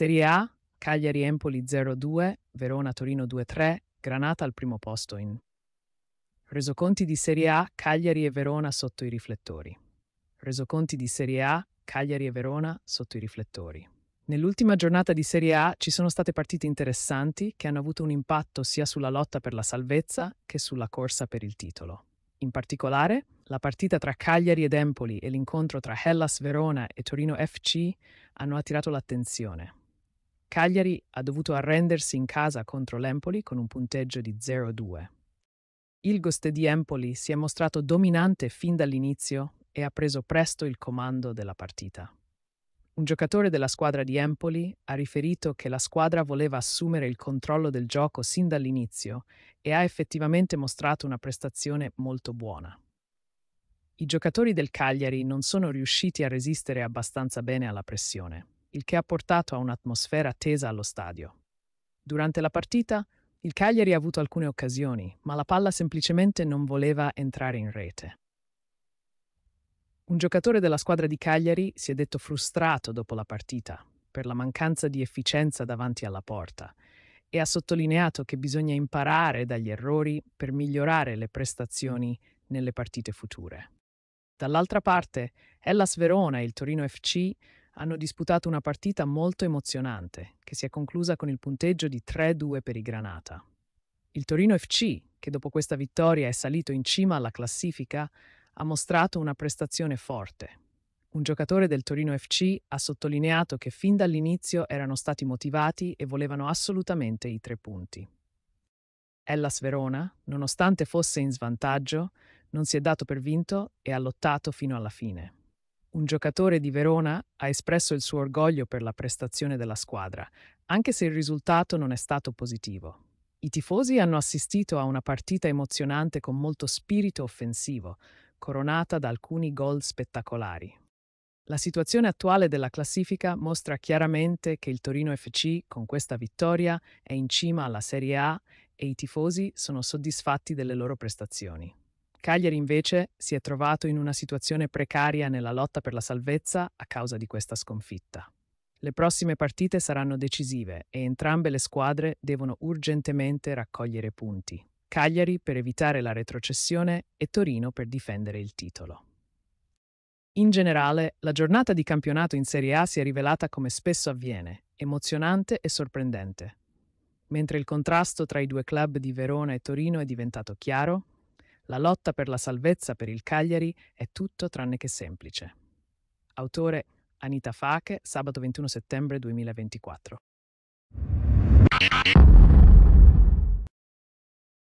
Serie A, Cagliari-Empoli 0-2, Verona-Torino 2-3, Granata al primo posto in Resoconti di Serie A, Cagliari e Verona sotto i riflettori. Resoconti di Serie A, Cagliari e Verona sotto i riflettori. Nell'ultima giornata di Serie A ci sono state partite interessanti che hanno avuto un impatto sia sulla lotta per la salvezza che sulla corsa per il titolo. In particolare, la partita tra Cagliari ed Empoli e l'incontro tra Hellas Verona e Torino FC hanno attirato l'attenzione, Cagliari ha dovuto arrendersi in casa contro l'Empoli con un punteggio di 0-2. Il Goste di Empoli si è mostrato dominante fin dall'inizio e ha preso presto il comando della partita. Un giocatore della squadra di Empoli ha riferito che la squadra voleva assumere il controllo del gioco sin dall'inizio e ha effettivamente mostrato una prestazione molto buona. I giocatori del Cagliari non sono riusciti a resistere abbastanza bene alla pressione il che ha portato a un'atmosfera tesa allo stadio. Durante la partita, il Cagliari ha avuto alcune occasioni, ma la palla semplicemente non voleva entrare in rete. Un giocatore della squadra di Cagliari si è detto frustrato dopo la partita per la mancanza di efficienza davanti alla porta e ha sottolineato che bisogna imparare dagli errori per migliorare le prestazioni nelle partite future. Dall'altra parte, Hellas Verona e il Torino FC hanno disputato una partita molto emozionante, che si è conclusa con il punteggio di 3-2 per i Granata. Il Torino FC, che dopo questa vittoria è salito in cima alla classifica, ha mostrato una prestazione forte. Un giocatore del Torino FC ha sottolineato che fin dall'inizio erano stati motivati e volevano assolutamente i tre punti. Hellas Verona, nonostante fosse in svantaggio, non si è dato per vinto e ha lottato fino alla fine. Un giocatore di Verona ha espresso il suo orgoglio per la prestazione della squadra, anche se il risultato non è stato positivo. I tifosi hanno assistito a una partita emozionante con molto spirito offensivo, coronata da alcuni gol spettacolari. La situazione attuale della classifica mostra chiaramente che il Torino FC, con questa vittoria, è in cima alla Serie A e i tifosi sono soddisfatti delle loro prestazioni. Cagliari invece si è trovato in una situazione precaria nella lotta per la salvezza a causa di questa sconfitta. Le prossime partite saranno decisive e entrambe le squadre devono urgentemente raccogliere punti. Cagliari per evitare la retrocessione e Torino per difendere il titolo. In generale, la giornata di campionato in Serie A si è rivelata come spesso avviene, emozionante e sorprendente. Mentre il contrasto tra i due club di Verona e Torino è diventato chiaro, la lotta per la salvezza per il Cagliari è tutto tranne che semplice. Autore Anita Fache, sabato 21 settembre 2024.